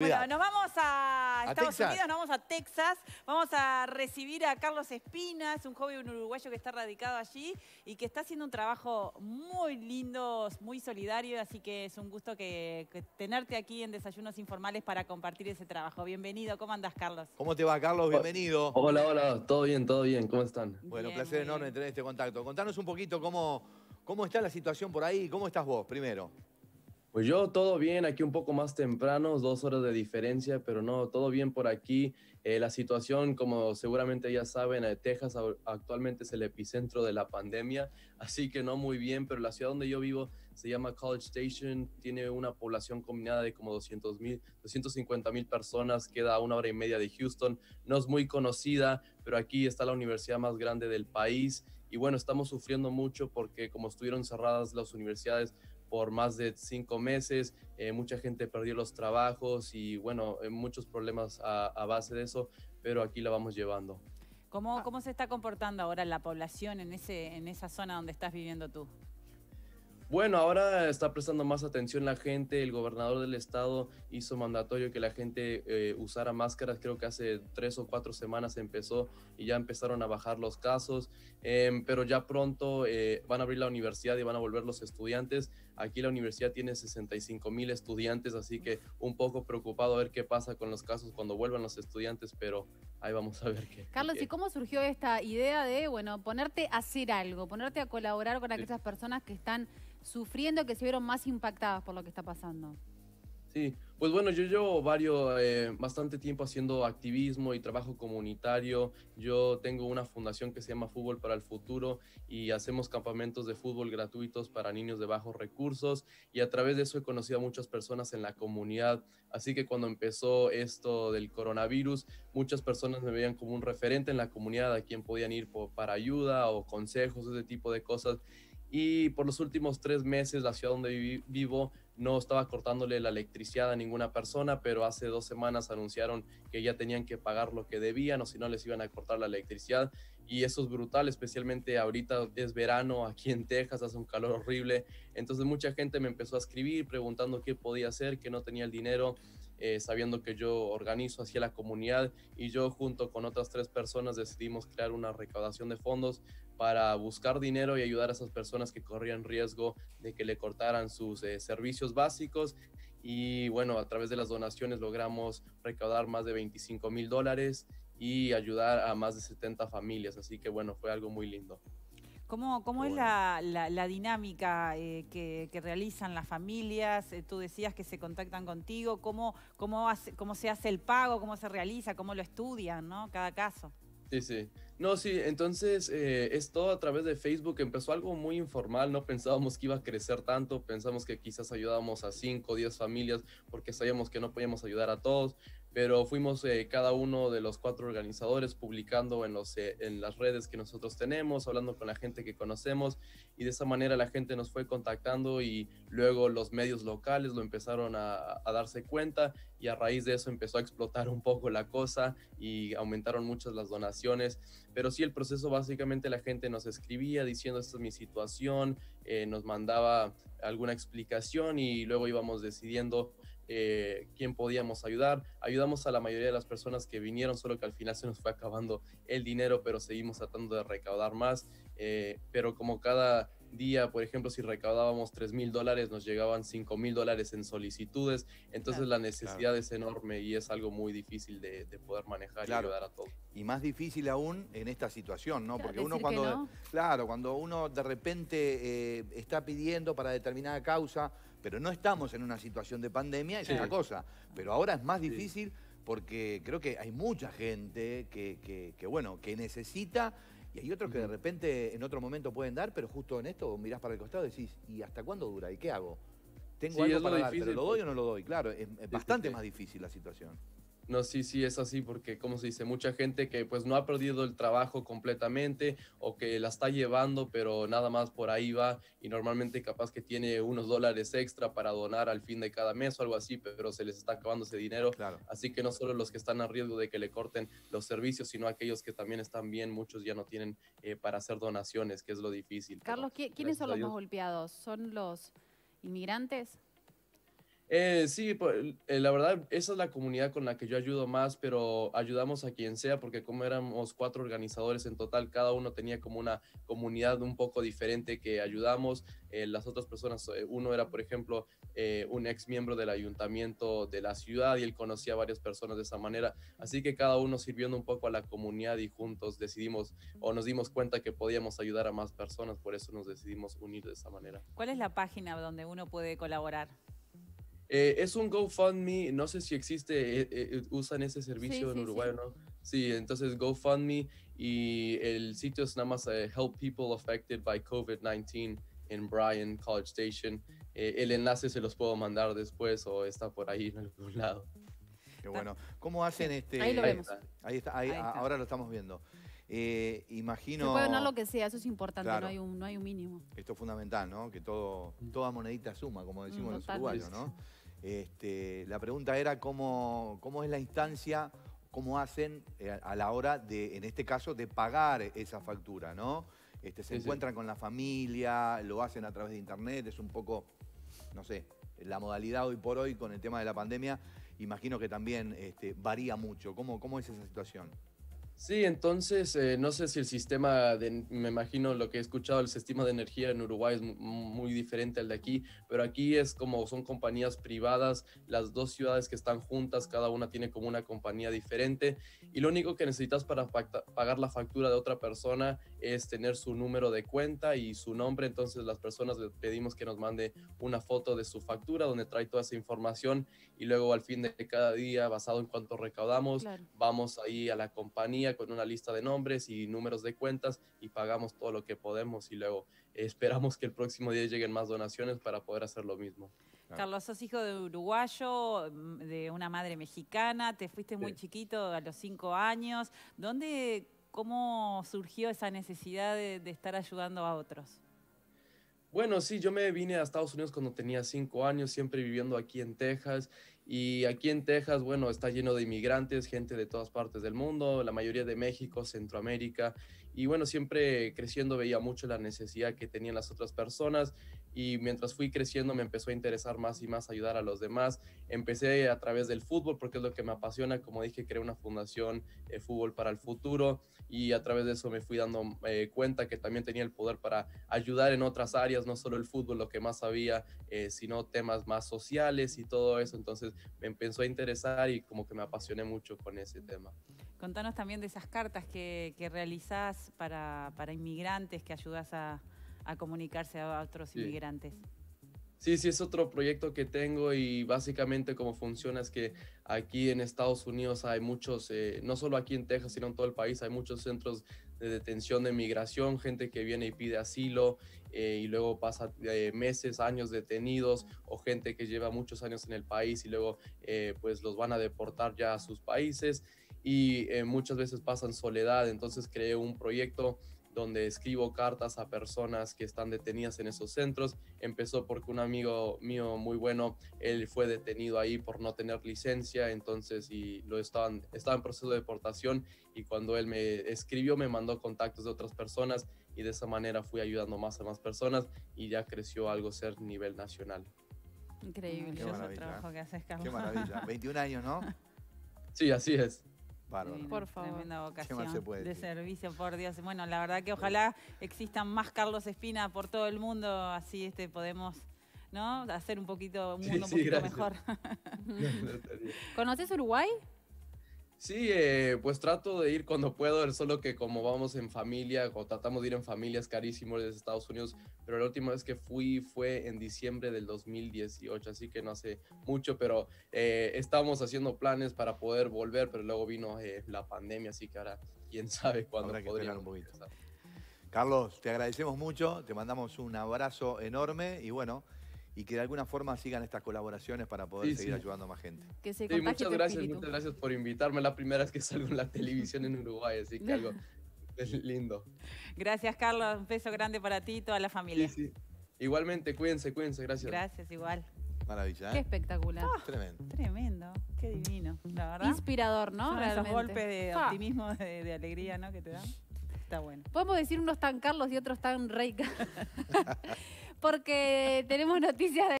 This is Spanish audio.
Bueno, nos vamos a, Estados Unidos, nos vamos a Texas, vamos a recibir a Carlos Espina, es un joven uruguayo que está radicado allí y que está haciendo un trabajo muy lindo, muy solidario, así que es un gusto que, tenerte aquí en Desayunos Informales para compartir ese trabajo. Bienvenido, ¿cómo andas, Carlos? ¿Cómo te va, Carlos? Bienvenido. Hola, hola, todo bien, todo bien, ¿cómo están? Bueno, placer enorme tener este contacto. Contanos un poquito cómo, cómo está la situación por ahí, cómo estás vos, primero. Pues yo todo bien, aquí un poco más temprano, dos horas de diferencia, pero no, todo bien por aquí. Eh, la situación, como seguramente ya saben, eh, Texas actualmente es el epicentro de la pandemia, así que no muy bien, pero la ciudad donde yo vivo se llama College Station, tiene una población combinada de como 200 mil, 250 mil personas, queda a una hora y media de Houston, no es muy conocida, pero aquí está la universidad más grande del país y bueno, estamos sufriendo mucho porque como estuvieron cerradas las universidades por más de cinco meses, eh, mucha gente perdió los trabajos y bueno, eh, muchos problemas a, base de eso, pero aquí la vamos llevando. ¿Cómo, ah. ¿Cómo se está comportando ahora la población en, ese, en esa zona donde estás viviendo tú? Bueno, ahora está prestando más atención la gente. El gobernador del estado hizo mandatorio que la gente eh, usara máscaras. Creo que hace tres o cuatro semanas empezó y ya empezaron a bajar los casos. Em, pero ya pronto eh, van a abrir la universidad y van a volver los estudiantes. Aquí la universidad tiene 65 mil estudiantes, así que un poco preocupado a ver qué pasa con los casos cuando vuelvan los estudiantes, pero ahí vamos a ver qué. Carlos, ¿y cómo surgió esta idea de, bueno, ponerte a hacer algo, ponerte a colaborar con aquellas personas que están sufriendo que se vieron más impactadas por lo que está pasando? Sí, pues bueno, yo llevo varios, eh, bastante tiempo haciendo activismo y trabajo comunitario. Yo tengo una fundación que se llama Fútbol para el Futuro y hacemos campamentos de fútbol gratuitos para niños de bajos recursos y a través de eso he conocido a muchas personas en la comunidad. Así que cuando empezó esto del coronavirus, muchas personas me veían como un referente en la comunidad a quien podían ir para ayuda o consejos, ese tipo de cosas y por los últimos tres meses la ciudad donde vivo no estaba cortándole la electricidad a ninguna persona, pero hace dos semanas anunciaron que ya tenían que pagar lo que debían o si no les iban a cortar la electricidad y eso es brutal, especialmente ahorita es verano aquí en Texas, hace un calor horrible, entonces mucha gente me empezó a escribir preguntando qué podía hacer, que no tenía el dinero eh, sabiendo que yo organizo hacia la comunidad y yo junto con otras tres personas decidimos crear una recaudación de fondos para buscar dinero y ayudar a esas personas que corrían riesgo de que le cortaran sus eh, servicios básicos. Y bueno, a través de las donaciones logramos recaudar más de 25 mil dólares y ayudar a más de 70 familias. Así que bueno, fue algo muy lindo. ¿Cómo, cómo es la, la, dinámica eh, que, que, realizan las familias? Eh, tú decías que se contactan contigo. ¿Cómo, cómo, ¿Cómo se hace el pago? ¿Cómo se realiza? ¿Cómo lo estudian? ¿no? Cada caso. Sí, sí. No, sí, entonces eh, es todo a través de Facebook. Empezó algo muy informal, no pensábamos que iba a crecer tanto, pensamos que quizás ayudábamos a 5 o 10 familias porque sabíamos que no podíamos ayudar a todos, pero fuimos eh, cada uno de los cuatro organizadores publicando en, los, eh, en las redes que nosotros tenemos, hablando con la gente que conocemos y de esa manera la gente nos fue contactando y luego los medios locales lo empezaron a, darse cuenta y a raíz de eso empezó a explotar un poco la cosa y aumentaron muchas las donaciones, pero sí el proceso básicamente la gente nos escribía diciendo esta es mi situación, eh, nos mandaba alguna explicación y luego íbamos decidiendo eh, quién podíamos ayudar. Ayudamos a la mayoría de las personas que vinieron, solo que al final se nos fue acabando el dinero, pero seguimos tratando de recaudar más. Eh, pero como cada día, por ejemplo, si recaudábamos 3 mil dólares, nos llegaban 5 mil dólares en solicitudes, entonces la necesidad es enorme y es algo muy difícil de, poder manejar y ayudar a todos. Y más difícil aún en esta situación, ¿no? Porque uno cuando, claro, cuando uno de repente eh, está pidiendo para determinada causa, pero no estamos en una situación de pandemia, es una cosa, pero ahora es más difícil porque creo que hay mucha gente bueno, que necesita y hay otros que de repente en otro momento pueden dar, pero justo en esto mirás para el costado y decís, ¿y hasta cuándo dura? ¿Y qué hago? Tengo algo para dar, ¿lo doy o no lo doy? Claro, es bastante más difícil la situación. No, sí, sí, es así porque, como se dice, mucha gente que pues no ha perdido el trabajo completamente o que la está llevando, pero nada más por ahí va y normalmente capaz que tiene unos dólares extra para donar al fin de cada mes o algo así, pero se les está acabando ese dinero. Así que no solo los que están a riesgo de que le corten los servicios, sino aquellos que también están bien, muchos ya no tienen eh, para hacer donaciones, que es lo difícil. Carlos, ¿quiénes son los más golpeados? ¿Son los inmigrantes? Eh, sí, eh, la verdad, esa es la comunidad con la que yo ayudo más, pero ayudamos a quien sea, porque como éramos cuatro organizadores en total, cada uno tenía como una comunidad un poco diferente que ayudamos. Eh, las otras personas, uno era, por ejemplo, un ex miembro del ayuntamiento de la ciudad y él conocía a varias personas de esa manera. Así que cada uno sirviendo un poco a la comunidad y juntos decidimos o nos dimos cuenta que podíamos ayudar a más personas, por eso nos decidimos unir de esa manera. ¿Cuál es la página donde uno puede colaborar? Eh, es un GoFundMe, no sé si existe, eh, eh, usan ese servicio en Uruguay, ¿no? Sí, entonces GoFundMe y el sitio es nada más Help People Affected by COVID-19 en Bryan College Station. el enlace se los puedo mandar después o está por ahí en algún lado. Qué ah. bueno. ¿Cómo hacen este? Ahí lo vemos. ahí está. ahora lo estamos viendo. Eh, imagino. lo que sea, eso es importante, no, hay un, mínimo. Esto es fundamental, ¿no? Que todo, toda monedita suma, como decimos los uruguayos, ¿no? Este, la pregunta era cómo, es la instancia, cómo hacen eh, a la hora de, en este caso, de pagar esa factura, ¿no? Este, se encuentran con la familia, lo hacen a través de internet, es un poco, no sé, la modalidad hoy por hoy con el tema de la pandemia, imagino que también este, varía mucho. ¿Cómo es esa situación? Sí, entonces eh, no sé si el sistema de, me imagino lo que he escuchado, el sistema de energía en Uruguay es muy diferente al de aquí, pero aquí es como son compañías privadas, las dos ciudades que están juntas, cada una tiene como una compañía diferente y lo único que necesitas para pagar la factura de otra persona es tener su número de cuenta y su nombre, entonces las personas le pedimos que nos mande una foto de su factura donde trae toda esa información y luego al fin de cada día, basado en cuánto recaudamos, vamos ahí a la compañía con una lista de nombres y números de cuentas y pagamos todo lo que podemos y luego esperamos que el próximo día lleguen más donaciones para poder hacer lo mismo. Carlos, sos hijo de uruguayo, mm, de una madre mexicana, te fuiste muy chiquito a los cinco años. ¿Dónde, cómo surgió esa necesidad de estar ayudando a otros? Bueno, sí, yo me vine a Estados Unidos cuando tenía cinco años, siempre viviendo aquí en Texas. Y aquí en Texas, bueno, está lleno de inmigrantes, gente de todas partes del mundo, la mayoría de México, Centroamérica. Y bueno, siempre creciendo veía mucho la necesidad que tenían las otras personas y mientras fui creciendo me empezó a interesar más y más ayudar a los demás. Empecé a través del fútbol porque es lo que me apasiona, como dije, creé una fundación eh, Fútbol para el Futuro y a través de eso me fui dando eh, cuenta que también tenía el poder para ayudar en otras áreas, no solo el fútbol, lo que más sabía, eh, sino temas más sociales y todo eso. Entonces me empezó a interesar y como que me apasioné mucho con ese tema. Contanos también de esas cartas que, que realizás para, para inmigrantes que ayudas a a comunicarse a otros inmigrantes. Sí, sí, es otro proyecto que tengo y básicamente cómo funciona es que aquí en Estados Unidos hay muchos, eh, no solo aquí en Texas, sino en todo el país, hay muchos centros de detención de migración, gente que viene y pide asilo eh, y luego pasa eh, meses, años detenidos o gente que lleva muchos años en el país y luego pues los van a deportar ya a sus países y muchas veces pasan soledad, entonces creé un proyecto donde escribo cartas a personas que están detenidas en esos centros. Empezó porque un amigo mío muy bueno, él fue detenido ahí por no tener licencia, entonces y lo estaban, estaba en proceso de deportación y cuando él me escribió me mandó contactos de otras personas y de esa manera fui ayudando más a más personas y ya creció algo ser nivel nacional. Increíble, trabajo que haces, Carlos. Qué maravilla, 21 años, ¿no? Sí, así es por favor. Tremenda vocación de servicio, por Dios. Bueno, la verdad que ojalá existan más Carlos Espina por todo el mundo, así este podemos ¿no? hacer un poquito, un mundo un mejor. ¿Conoces Uruguay? Sí, eh, pues trato de ir cuando puedo, solo que como vamos en familia o tratamos de ir en familias carísimos desde Estados Unidos, pero la última vez que fui fue en diciembre del 2018, así que no hace mucho, pero eh, estábamos haciendo planes para poder volver, pero luego vino eh, la pandemia, así que ahora quién sabe cuándo poquito. Carlos, te agradecemos mucho, te mandamos un abrazo enorme y bueno, y que de alguna forma sigan estas colaboraciones para poder seguir ayudando a más gente. muchas gracias, muchas gracias por invitarme. La primera vez que salgo en la televisión en Uruguay, así que algo es lindo. Gracias, Carlos. Un beso grande para ti y toda la familia. Igualmente, cuídense, cuídense, gracias. Gracias, igual. Maravilloso. ¿eh? Qué espectacular. Ah, tremendo. Tremendo. Qué divino, Inspirador, ¿no? Para esos golpes de ah. optimismo, de, alegría, ¿no? Que te dan. Está bueno. Podemos decir unos tan Carlos y otros tan reika. porque tenemos noticias de